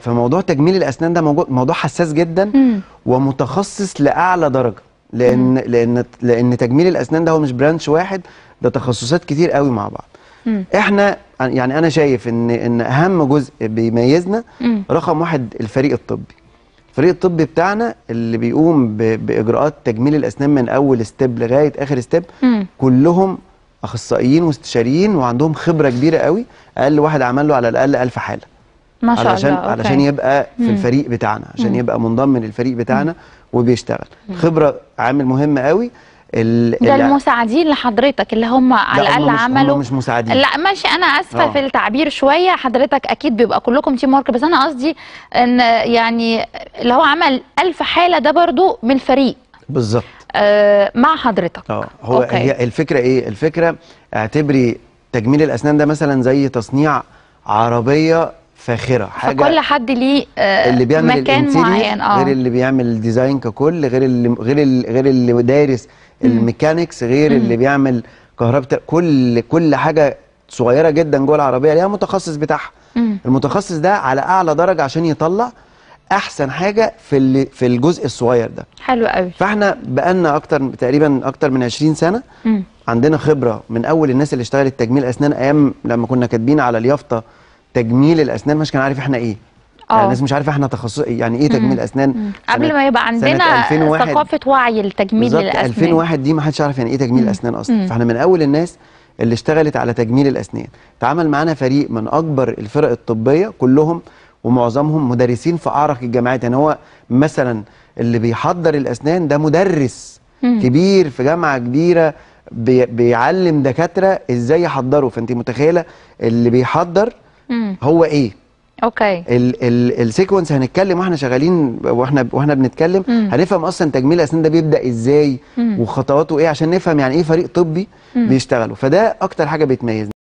فموضوع تجميل الاسنان ده موضوع حساس جدا مم. ومتخصص لاعلى درجه لان مم. لان لان تجميل الاسنان ده هو مش برانش واحد ده تخصصات كتير قوي مع بعض مم. احنا يعني انا شايف ان ان اهم جزء بيميزنا مم. رقم واحد الفريق الطبي الفريق الطبي بتاعنا اللي بيقوم باجراءات تجميل الاسنان من اول ستيب لغايه اخر ستيب كلهم اخصائيين واستشاريين وعندهم خبره كبيره قوي اقل واحد عمل له على الاقل 1000 حاله ما شاء علشان الله علشان أوكي. يبقى في الفريق بتاعنا عشان مم. يبقى منضم للفريق بتاعنا مم. وبيشتغل الخبره عامل مهم قوي ال... ده المساعدين لحضرتك اللي هم على الاقل عملوا مش مساعدين لا ماشي انا اسفه أوه. في التعبير شويه حضرتك اكيد بيبقى كلكم تيم ورك بس انا قصدي ان يعني اللي هو عمل 1000 حاله ده برضو من فريق بالظبط آه مع حضرتك اه هو أوكي. هي الفكره ايه الفكره اعتبري تجميل الاسنان ده مثلا زي تصنيع عربيه فاخره حاجه فكل حد ليه آه اللي بيعمل مكان معين اه غير اللي بيعمل الديزاين ككل غير اللي غير اللي غير اللي دارس الميكانكس غير مم. اللي بيعمل كهرباء كل كل حاجه صغيره جدا جوه العربيه ليها متخصص بتاعها المتخصص ده على اعلى درجه عشان يطلع احسن حاجه في في الجزء الصغير ده حلو قوي فاحنا بقالنا اكتر تقريبا اكتر من 20 سنه مم. عندنا خبره من اول الناس اللي اشتغلت تجميل اسنان ايام لما كنا كاتبين على اليافطه تجميل الاسنان مش كان عارف احنا ايه يعني اه يعني الناس مش عارفه احنا تخصص إيه. يعني, إيه يعني, يعني ايه تجميل اسنان قبل ما يبقى عندنا ثقافه وعي لتجميل الاسنان 2001 دي ما حدش عارف يعني ايه تجميل الاسنان اصلا مم. فاحنا من اول الناس اللي اشتغلت على تجميل الاسنان تعامل معانا فريق من اكبر الفرق الطبيه كلهم ومعظمهم مدرسين في اعرق الجامعات يعني هو مثلا اللي بيحضر الاسنان ده مدرس مم. كبير في جامعه كبيره بي بيعلم دكاتره ازاي يحضروا فانت متخيله اللي بيحضر مم. هو ايه اوكي السيكونس هنتكلم واحنا شغالين واحنا واحنا بنتكلم مم. هنفهم اصلا تجميل الاسنان ده بيبدا ازاي مم. وخطواته ايه عشان نفهم يعني ايه فريق طبي مم. بيشتغلوا فده اكتر حاجه بتميزنا